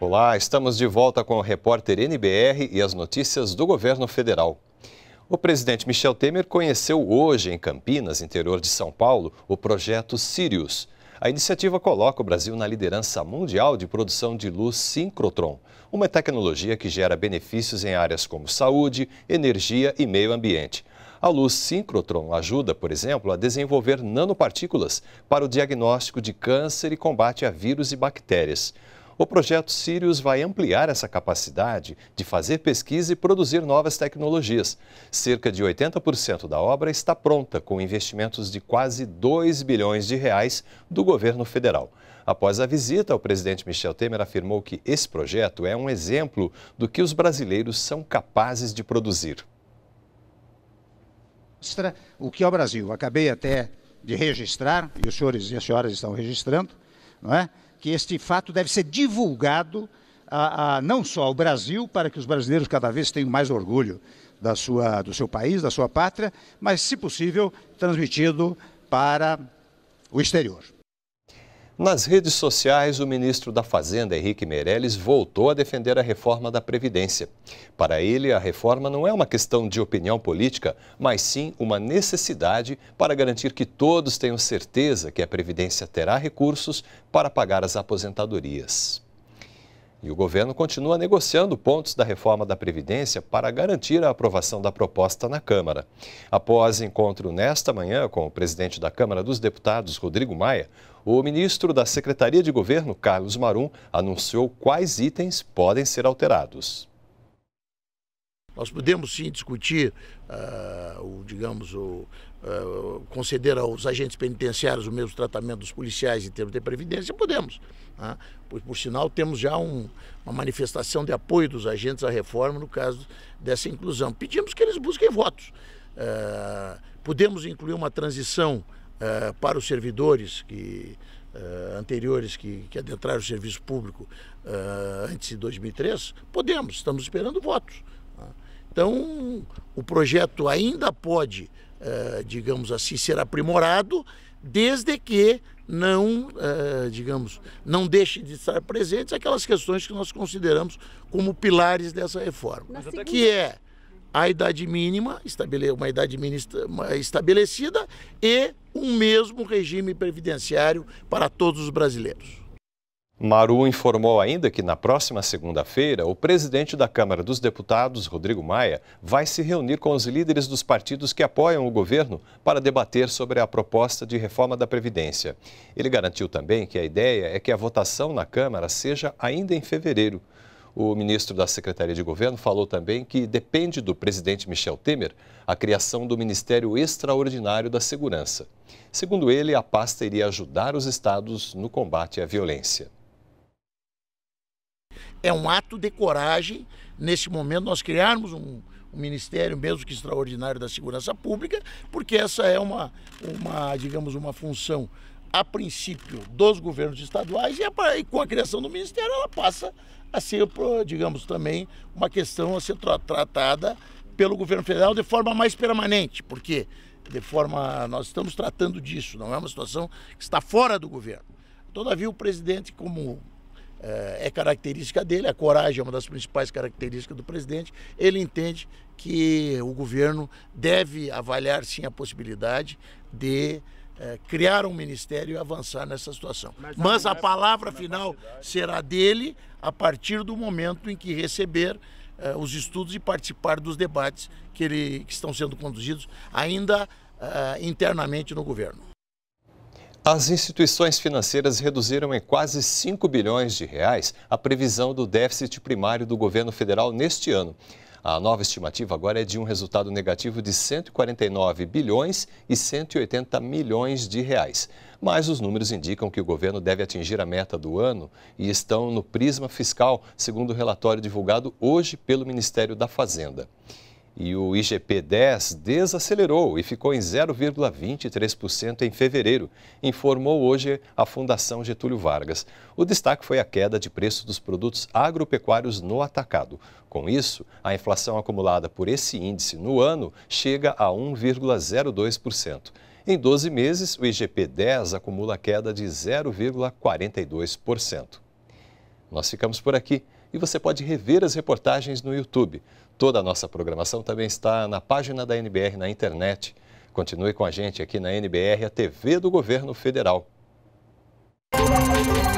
Olá, estamos de volta com o repórter NBR e as notícias do governo federal. O presidente Michel Temer conheceu hoje em Campinas, interior de São Paulo, o projeto Sirius, a iniciativa coloca o Brasil na liderança mundial de produção de luz sincrotron, uma tecnologia que gera benefícios em áreas como saúde, energia e meio ambiente. A luz sincrotron ajuda, por exemplo, a desenvolver nanopartículas para o diagnóstico de câncer e combate a vírus e bactérias. O projeto Sirius vai ampliar essa capacidade de fazer pesquisa e produzir novas tecnologias. Cerca de 80% da obra está pronta, com investimentos de quase 2 bilhões de reais do governo federal. Após a visita, o presidente Michel Temer afirmou que esse projeto é um exemplo do que os brasileiros são capazes de produzir. o que é o Brasil. Acabei até de registrar, e os senhores e as senhoras estão registrando, não é? que este fato deve ser divulgado a, a, não só ao Brasil, para que os brasileiros cada vez tenham mais orgulho da sua, do seu país, da sua pátria, mas, se possível, transmitido para o exterior. Nas redes sociais, o ministro da Fazenda, Henrique Meirelles, voltou a defender a reforma da Previdência. Para ele, a reforma não é uma questão de opinião política, mas sim uma necessidade para garantir que todos tenham certeza que a Previdência terá recursos para pagar as aposentadorias. E o governo continua negociando pontos da reforma da Previdência para garantir a aprovação da proposta na Câmara. Após encontro nesta manhã com o presidente da Câmara dos Deputados, Rodrigo Maia, o ministro da Secretaria de Governo, Carlos Marum, anunciou quais itens podem ser alterados. Nós podemos sim discutir, uh, o, digamos, o, eh, conceder aos agentes penitenciários o mesmo tratamento dos policiais em termos de previdência, podemos. Né? Pois, por sinal, temos já um, uma manifestação de apoio dos agentes à reforma no caso dessa inclusão. Pedimos que eles busquem votos. Uh, podemos incluir uma transição uh, para os servidores que Uh, anteriores que, que adentraram o serviço público uh, antes de 2003, podemos, estamos esperando votos. Tá? Então, o projeto ainda pode eh, digamos assim, ser aprimorado, desde que não, uh, digamos, não deixe de estar presentes aquelas questões que nós consideramos como pilares dessa reforma, que é a idade mínima, uma idade mínima estabelecida e um mesmo regime previdenciário para todos os brasileiros. Maru informou ainda que na próxima segunda-feira, o presidente da Câmara dos Deputados, Rodrigo Maia, vai se reunir com os líderes dos partidos que apoiam o governo para debater sobre a proposta de reforma da Previdência. Ele garantiu também que a ideia é que a votação na Câmara seja ainda em fevereiro. O ministro da Secretaria de Governo falou também que depende do presidente Michel Temer a criação do Ministério Extraordinário da Segurança. Segundo ele, a pasta iria ajudar os estados no combate à violência é um ato de coragem, nesse momento, nós criarmos um, um ministério, mesmo que extraordinário, da segurança pública, porque essa é uma, uma digamos, uma função a princípio dos governos estaduais e, a, e, com a criação do ministério ela passa a ser, digamos, também uma questão a ser tra tratada pelo governo federal de forma mais permanente, porque de forma nós estamos tratando disso, não é uma situação que está fora do governo. Todavia o presidente como é, é característica dele, a coragem é uma das principais características do presidente. Ele entende que o governo deve avaliar sim a possibilidade de é, criar um ministério e avançar nessa situação. Mas, Mas a é palavra final será dele a partir do momento em que receber é, os estudos e participar dos debates que, ele, que estão sendo conduzidos ainda é, internamente no governo. As instituições financeiras reduziram em quase 5 bilhões de reais a previsão do déficit primário do governo federal neste ano. A nova estimativa agora é de um resultado negativo de 149 bilhões e 180 milhões de reais. Mas os números indicam que o governo deve atingir a meta do ano e estão no prisma fiscal, segundo o relatório divulgado hoje pelo Ministério da Fazenda e o IGP-10 desacelerou e ficou em 0,23% em fevereiro, informou hoje a Fundação Getúlio Vargas. O destaque foi a queda de preço dos produtos agropecuários no atacado. Com isso, a inflação acumulada por esse índice no ano chega a 1,02%. Em 12 meses, o IGP-10 acumula queda de 0,42%. Nós ficamos por aqui e você pode rever as reportagens no YouTube. Toda a nossa programação também está na página da NBR na internet. Continue com a gente aqui na NBR, a TV do Governo Federal. Música